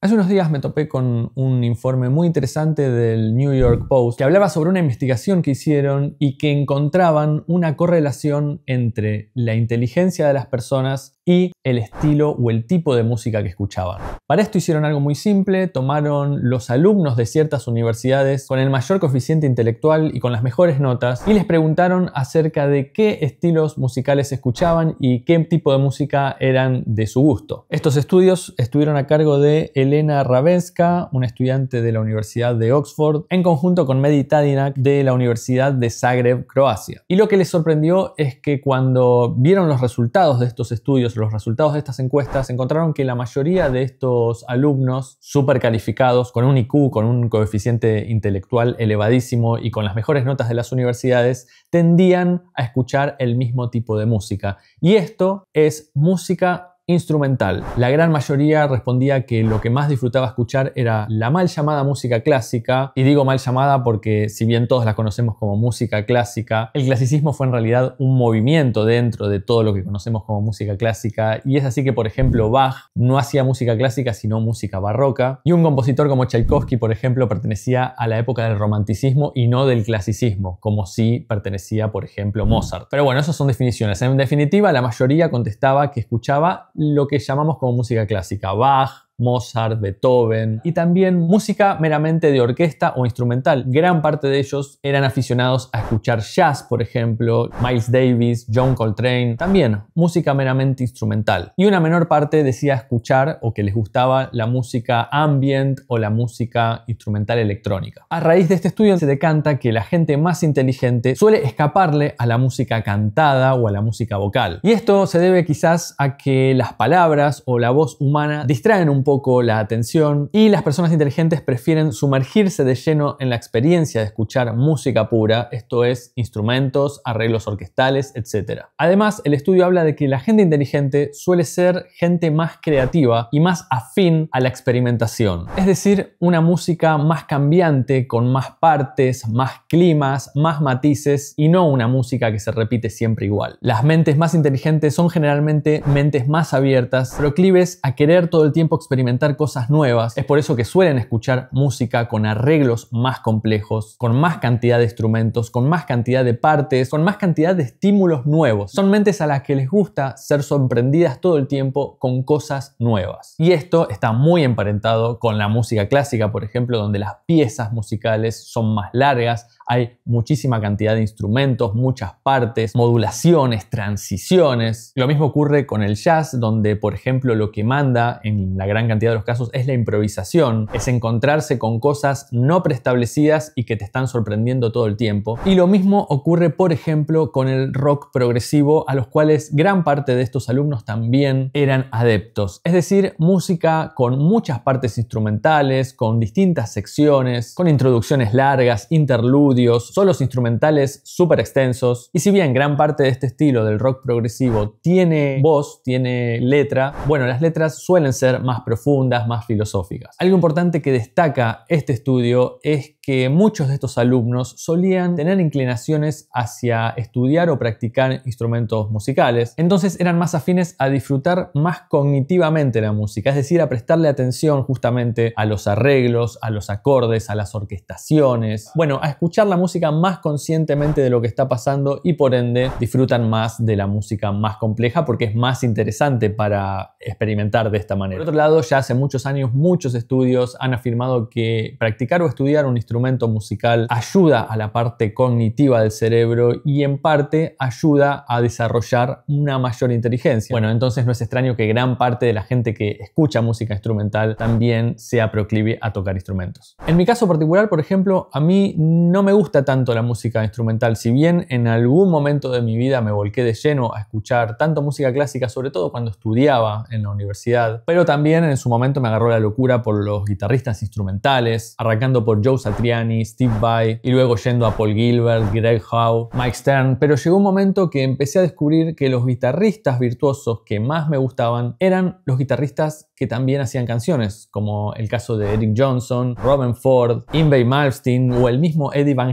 Hace unos días me topé con un informe muy interesante del New York Post que hablaba sobre una investigación que hicieron y que encontraban una correlación entre la inteligencia de las personas y el estilo o el tipo de música que escuchaban. Para esto hicieron algo muy simple, tomaron los alumnos de ciertas universidades con el mayor coeficiente intelectual y con las mejores notas y les preguntaron acerca de qué estilos musicales escuchaban y qué tipo de música eran de su gusto. Estos estudios estuvieron a cargo de Elena Ravenska, una estudiante de la Universidad de Oxford, en conjunto con Medi Tadinak de la Universidad de Zagreb, Croacia. Y lo que les sorprendió es que cuando vieron los resultados de estos estudios, los resultados de estas encuestas encontraron que la mayoría de estos alumnos súper calificados, con un IQ, con un coeficiente intelectual elevadísimo y con las mejores notas de las universidades, tendían a escuchar el mismo tipo de música. Y esto es música instrumental. La gran mayoría respondía que lo que más disfrutaba escuchar era la mal llamada música clásica, y digo mal llamada porque si bien todos la conocemos como música clásica, el clasicismo fue en realidad un movimiento dentro de todo lo que conocemos como música clásica, y es así que por ejemplo Bach no hacía música clásica sino música barroca, y un compositor como Tchaikovsky por ejemplo pertenecía a la época del romanticismo y no del clasicismo, como si pertenecía por ejemplo Mozart. Pero bueno, esas son definiciones. En definitiva, la mayoría contestaba que escuchaba lo que llamamos como música clásica, Bach, Mozart, Beethoven y también música meramente de orquesta o instrumental. Gran parte de ellos eran aficionados a escuchar jazz, por ejemplo, Miles Davis, John Coltrane, también música meramente instrumental. Y una menor parte decía escuchar o que les gustaba la música ambient o la música instrumental electrónica. A raíz de este estudio se decanta que la gente más inteligente suele escaparle a la música cantada o a la música vocal. Y esto se debe quizás a que las palabras o la voz humana distraen un la atención y las personas inteligentes prefieren sumergirse de lleno en la experiencia de escuchar música pura, esto es, instrumentos, arreglos orquestales, etc. Además, el estudio habla de que la gente inteligente suele ser gente más creativa y más afín a la experimentación, es decir, una música más cambiante, con más partes, más climas, más matices y no una música que se repite siempre igual. Las mentes más inteligentes son generalmente mentes más abiertas, proclives a querer todo el tiempo experimentar experimentar cosas nuevas. Es por eso que suelen escuchar música con arreglos más complejos, con más cantidad de instrumentos, con más cantidad de partes, con más cantidad de estímulos nuevos. Son mentes a las que les gusta ser sorprendidas todo el tiempo con cosas nuevas. Y esto está muy emparentado con la música clásica, por ejemplo, donde las piezas musicales son más largas, hay muchísima cantidad de instrumentos, muchas partes, modulaciones, transiciones. Lo mismo ocurre con el jazz, donde por ejemplo lo que manda en la gran cantidad de los casos es la improvisación, es encontrarse con cosas no preestablecidas y que te están sorprendiendo todo el tiempo. Y lo mismo ocurre por ejemplo con el rock progresivo, a los cuales gran parte de estos alumnos también eran adeptos. Es decir, música con muchas partes instrumentales, con distintas secciones, con introducciones largas, interludios, son los instrumentales súper extensos, y si bien gran parte de este estilo del rock progresivo tiene voz, tiene letra, bueno, las letras suelen ser más profundas, más filosóficas. Algo importante que destaca este estudio es que muchos de estos alumnos solían tener inclinaciones hacia estudiar o practicar instrumentos musicales, entonces eran más afines a disfrutar más cognitivamente la música, es decir, a prestarle atención justamente a los arreglos, a los acordes, a las orquestaciones, bueno, a escuchar la música más conscientemente de lo que está pasando y por ende disfrutan más de la música más compleja porque es más interesante para experimentar de esta manera. Por otro lado, ya hace muchos años muchos estudios han afirmado que practicar o estudiar un instrumento musical ayuda a la parte cognitiva del cerebro y en parte ayuda a desarrollar una mayor inteligencia. Bueno, entonces no es extraño que gran parte de la gente que escucha música instrumental también sea proclive a tocar instrumentos. En mi caso particular, por ejemplo, a mí no me gusta gusta tanto la música instrumental, si bien en algún momento de mi vida me volqué de lleno a escuchar tanto música clásica, sobre todo cuando estudiaba en la universidad, pero también en su momento me agarró la locura por los guitarristas instrumentales, arrancando por Joe Satriani, Steve Vai y luego yendo a Paul Gilbert, Greg Howe, Mike Stern, pero llegó un momento que empecé a descubrir que los guitarristas virtuosos que más me gustaban eran los guitarristas que también hacían canciones, como el caso de Eric Johnson, Robin Ford, Invey Malmsteen o el mismo Eddie Van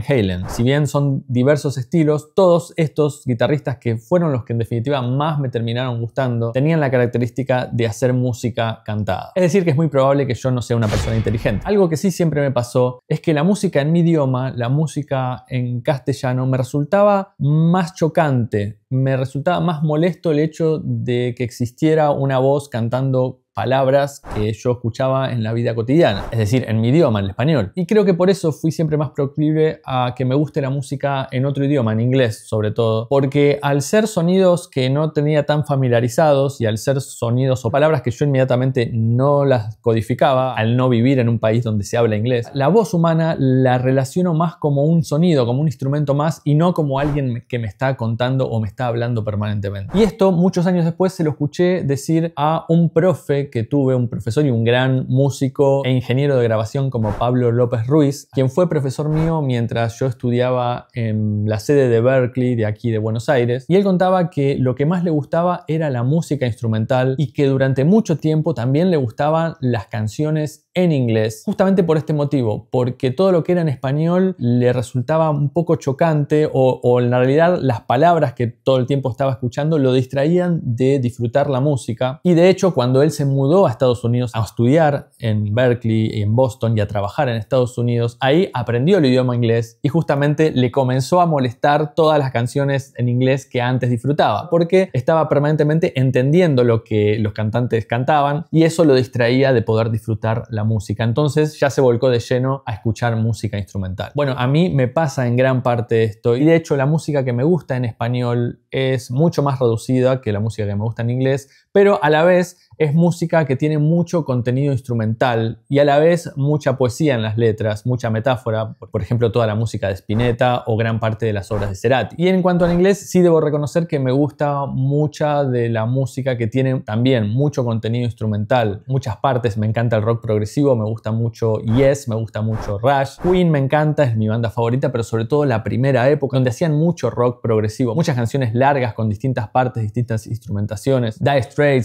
si bien son diversos estilos, todos estos guitarristas que fueron los que en definitiva más me terminaron gustando tenían la característica de hacer música cantada. Es decir, que es muy probable que yo no sea una persona inteligente. Algo que sí siempre me pasó es que la música en mi idioma, la música en castellano, me resultaba más chocante, me resultaba más molesto el hecho de que existiera una voz cantando palabras que yo escuchaba en la vida cotidiana, es decir, en mi idioma, en el español. Y creo que por eso fui siempre más proclive a que me guste la música en otro idioma, en inglés sobre todo, porque al ser sonidos que no tenía tan familiarizados y al ser sonidos o palabras que yo inmediatamente no las codificaba, al no vivir en un país donde se habla inglés, la voz humana la relaciono más como un sonido, como un instrumento más y no como alguien que me está contando o me está hablando permanentemente. Y esto muchos años después se lo escuché decir a un profe que tuve un profesor y un gran músico e ingeniero de grabación como Pablo López Ruiz, quien fue profesor mío mientras yo estudiaba en la sede de Berkeley de aquí de Buenos Aires. Y él contaba que lo que más le gustaba era la música instrumental y que durante mucho tiempo también le gustaban las canciones en inglés, justamente por este motivo, porque todo lo que era en español le resultaba un poco chocante o, o, en realidad las palabras que todo el tiempo estaba escuchando lo distraían de disfrutar la música. Y de hecho, cuando él se mudó a Estados Unidos a estudiar en Berkeley, en Boston y a trabajar en Estados Unidos, ahí aprendió el idioma inglés y justamente le comenzó a molestar todas las canciones en inglés que antes disfrutaba, porque estaba permanentemente entendiendo lo que los cantantes cantaban y eso lo distraía de poder disfrutar la música. Entonces ya se volcó de lleno a escuchar música instrumental. Bueno, a mí me pasa en gran parte esto y de hecho la música que me gusta en español es mucho más reducida que la música que me gusta en inglés, pero a la vez es música que tiene mucho contenido instrumental y a la vez mucha poesía en las letras, mucha metáfora, por ejemplo toda la música de Spinetta o gran parte de las obras de Cerati. Y en cuanto al inglés, sí debo reconocer que me gusta mucha de la música que tiene también mucho contenido instrumental, muchas partes, me encanta el rock progresivo, me gusta mucho Yes, me gusta mucho Rush, Queen me encanta, es mi banda favorita, pero sobre todo la primera época donde hacían mucho rock progresivo, muchas canciones largas con distintas partes, distintas instrumentaciones,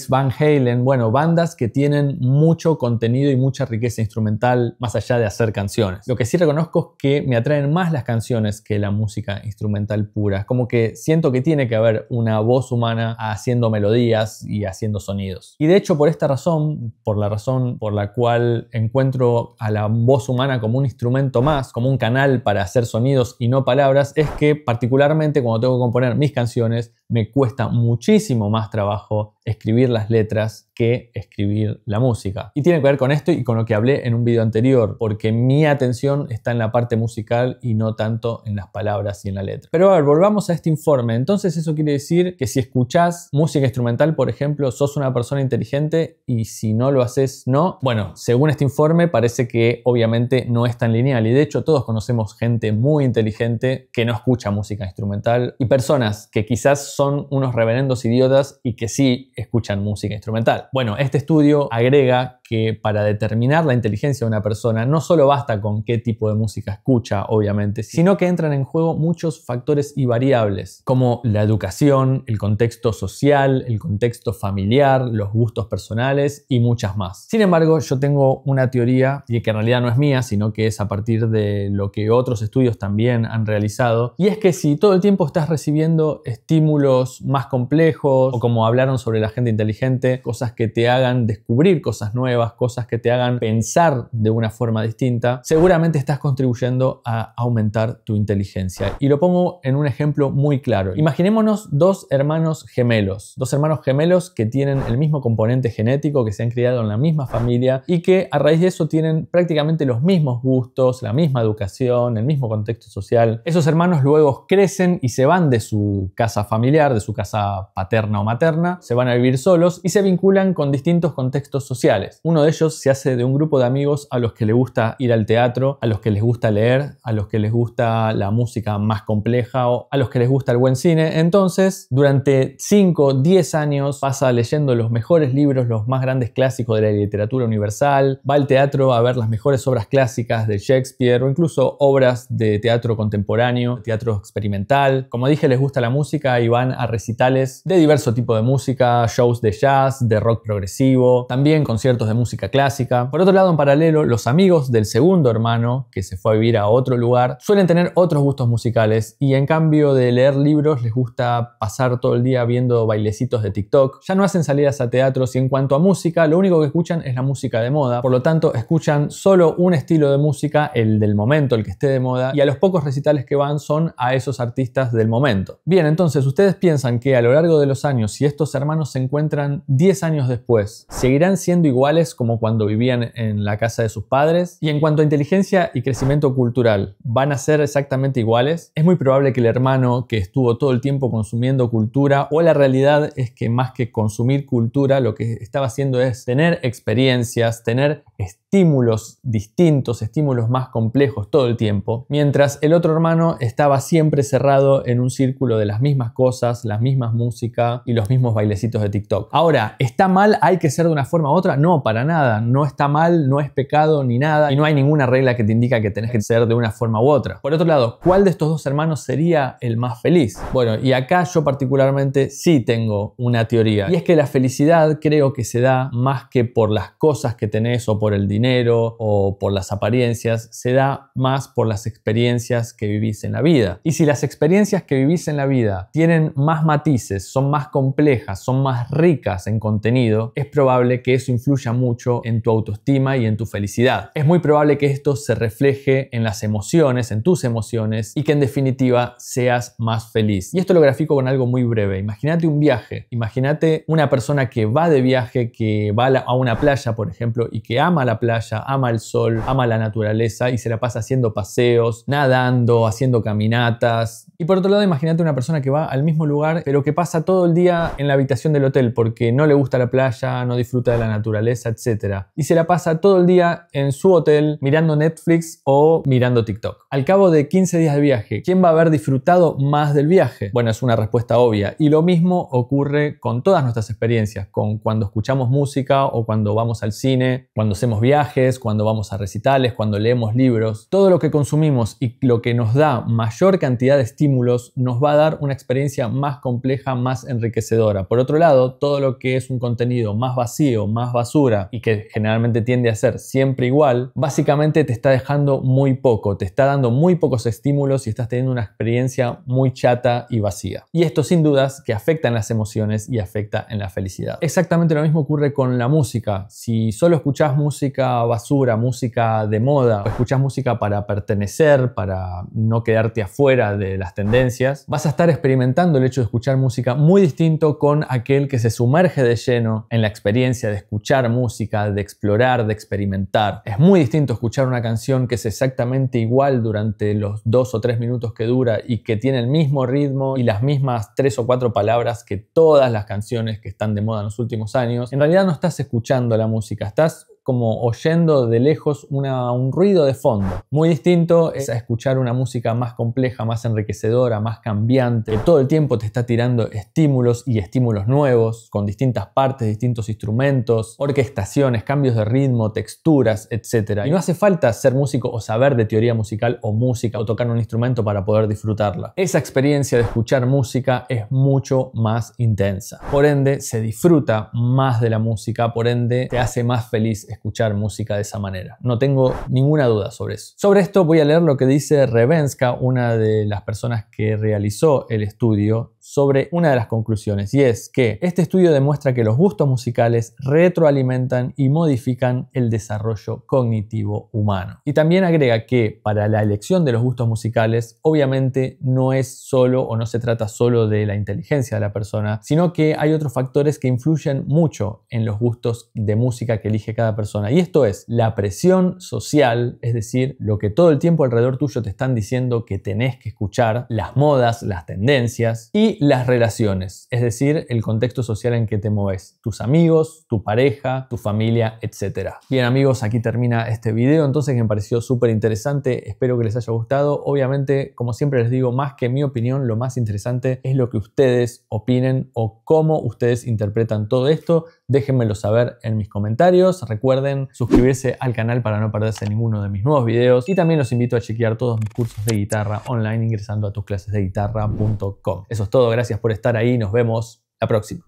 Van Halen, bueno, bandas que tienen mucho contenido y mucha riqueza instrumental más allá de hacer canciones. Lo que sí reconozco es que me atraen más las canciones que la música instrumental pura. Como que siento que tiene que haber una voz humana haciendo melodías y haciendo sonidos. Y de hecho por esta razón, por la razón por la cual encuentro a la voz humana como un instrumento más, como un canal para hacer sonidos y no palabras, es que particularmente cuando tengo que componer mis canciones, me cuesta muchísimo más trabajo escribir las letras escribir la música. Y tiene que ver con esto y con lo que hablé en un video anterior, porque mi atención está en la parte musical y no tanto en las palabras y en la letra. Pero a ver, volvamos a este informe. Entonces eso quiere decir que si escuchás música instrumental, por ejemplo, sos una persona inteligente y si no lo haces, no. Bueno, según este informe parece que obviamente no es tan lineal y de hecho todos conocemos gente muy inteligente que no escucha música instrumental y personas que quizás son unos reverendos idiotas y que sí escuchan música instrumental. Bueno, este estudio agrega que para determinar la inteligencia de una persona no solo basta con qué tipo de música escucha, obviamente, sino que entran en juego muchos factores y variables, como la educación, el contexto social, el contexto familiar, los gustos personales y muchas más. Sin embargo, yo tengo una teoría, y que en realidad no es mía, sino que es a partir de lo que otros estudios también han realizado, y es que si todo el tiempo estás recibiendo estímulos más complejos, o como hablaron sobre la gente inteligente, cosas que te hagan descubrir cosas nuevas, cosas que te hagan pensar de una forma distinta, seguramente estás contribuyendo a aumentar tu inteligencia. Y lo pongo en un ejemplo muy claro. Imaginémonos dos hermanos gemelos, dos hermanos gemelos que tienen el mismo componente genético, que se han criado en la misma familia y que a raíz de eso tienen prácticamente los mismos gustos, la misma educación, el mismo contexto social. Esos hermanos luego crecen y se van de su casa familiar, de su casa paterna o materna, se van a vivir solos y se vinculan con distintos contextos sociales. Uno de ellos se hace de un grupo de amigos a los que les gusta ir al teatro, a los que les gusta leer, a los que les gusta la música más compleja o a los que les gusta el buen cine. Entonces, durante 5, 10 años pasa leyendo los mejores libros, los más grandes clásicos de la literatura universal, va al teatro a ver las mejores obras clásicas de Shakespeare o incluso obras de teatro contemporáneo, teatro experimental. Como dije, les gusta la música y van a recitales de diverso tipo de música, shows de jazz, de rock progresivo, también conciertos de música clásica. Por otro lado, en paralelo, los amigos del segundo hermano, que se fue a vivir a otro lugar, suelen tener otros gustos musicales y en cambio de leer libros les gusta pasar todo el día viendo bailecitos de TikTok. Ya no hacen salidas a teatros y en cuanto a música, lo único que escuchan es la música de moda. Por lo tanto, escuchan solo un estilo de música, el del momento, el que esté de moda, y a los pocos recitales que van son a esos artistas del momento. Bien, entonces ustedes piensan que a lo largo de los años, si estos hermanos se encuentran 10 años después, ¿seguirán siendo iguales como cuando vivían en la casa de sus padres? Y en cuanto a inteligencia y crecimiento cultural, ¿van a ser exactamente iguales? Es muy probable que el hermano que estuvo todo el tiempo consumiendo cultura o la realidad es que más que consumir cultura, lo que estaba haciendo es tener experiencias, tener estímulos distintos, estímulos más complejos todo el tiempo, mientras el otro hermano estaba siempre cerrado en un círculo de las mismas cosas, las mismas música y los mismos bailecitos de TikTok. Ahora, ¿está mal, hay que ser de una forma u otra. No, para nada. No está mal, no es pecado ni nada. Y no hay ninguna regla que te indica que tenés que ser de una forma u otra. Por otro lado, ¿cuál de estos dos hermanos sería el más feliz? Bueno, y acá yo particularmente sí tengo una teoría. Y es que la felicidad creo que se da más que por las cosas que tenés o por el dinero o por las apariencias. Se da más por las experiencias que vivís en la vida. Y si las experiencias que vivís en la vida tienen más matices, son más complejas, son más ricas en contenido, es probable que eso influya mucho en tu autoestima y en tu felicidad. Es muy probable que esto se refleje en las emociones, en tus emociones y que en definitiva seas más feliz. Y esto lo grafico con algo muy breve. Imagínate un viaje, imagínate una persona que va de viaje, que va a una playa, por ejemplo, y que ama la playa, ama el sol, ama la naturaleza y se la pasa haciendo paseos, nadando, haciendo caminatas. Y por otro lado, imagínate una persona que va al mismo lugar, pero que pasa todo el día en la habitación del hotel porque no le gusta la playa, no disfruta de la naturaleza, etc. Y se la pasa todo el día en su hotel mirando Netflix o mirando TikTok. Al cabo de 15 días de viaje, ¿quién va a haber disfrutado más del viaje? Bueno, es una respuesta obvia. Y lo mismo ocurre con todas nuestras experiencias, con cuando escuchamos música o cuando vamos al cine, cuando hacemos viajes, cuando vamos a recitales, cuando leemos libros. Todo lo que consumimos y lo que nos da mayor cantidad de estímulos nos va a dar una experiencia más compleja, más enriquecedora. Por otro lado, todo lo que es un contenido más vacío, más basura y que generalmente tiende a ser siempre igual, básicamente te está dejando muy poco, te está dando muy pocos estímulos y estás teniendo una experiencia muy chata y vacía. Y esto sin dudas que afecta en las emociones y afecta en la felicidad. Exactamente lo mismo ocurre con la música. Si solo escuchas música basura, música de moda, o escuchás música para pertenecer, para no quedarte afuera de las tendencias, vas a estar experimentando el hecho de escuchar música muy distinto con aquel que se sumerge de lleno en la experiencia de escuchar música, de explorar, de experimentar. Es muy distinto escuchar una canción que es exactamente igual durante los dos o tres minutos que dura y que tiene el mismo ritmo y las mismas tres o cuatro palabras que todas las canciones que están de moda en los últimos años. En realidad no estás escuchando la música, estás como oyendo de lejos un ruido de fondo. Muy distinto es a escuchar una música más compleja, más enriquecedora, más cambiante, que todo el tiempo te está tirando estímulos y estímulos nuevos, con distintas partes, distintos instrumentos, orquestaciones, cambios de ritmo, texturas, etc. Y no hace falta ser músico o saber de teoría musical o música o tocar un instrumento para poder disfrutarla. Esa experiencia de escuchar música es mucho más intensa. Por ende, se disfruta más de la música, por ende, te hace más feliz escuchar música de esa manera. No tengo ninguna duda sobre eso. Sobre esto voy a leer lo que dice Revenska, una de las personas que realizó el estudio sobre una de las conclusiones y es que este estudio demuestra que los gustos musicales retroalimentan y modifican el desarrollo cognitivo humano. Y también agrega que para la elección de los gustos musicales obviamente no es solo o no se trata solo de la inteligencia de la persona, sino que hay otros factores que influyen mucho en los gustos de música que elige cada persona. Y esto es la presión social, es decir, lo que todo el tiempo alrededor tuyo te están diciendo que tenés que escuchar, las modas, las tendencias y las relaciones, es decir, el contexto social en que te mueves, tus amigos, tu pareja, tu familia, etcétera Bien amigos, aquí termina este video, entonces me pareció súper interesante, espero que les haya gustado. Obviamente, como siempre les digo, más que mi opinión, lo más interesante es lo que ustedes opinen o cómo ustedes interpretan todo esto. Déjenmelo saber en mis comentarios. Recuerden suscribirse al canal para no perderse ninguno de mis nuevos videos y también los invito a chequear todos mis cursos de guitarra online ingresando a de tusclasesdeguitarra.com. Eso es todo gracias por estar ahí, nos vemos la próxima.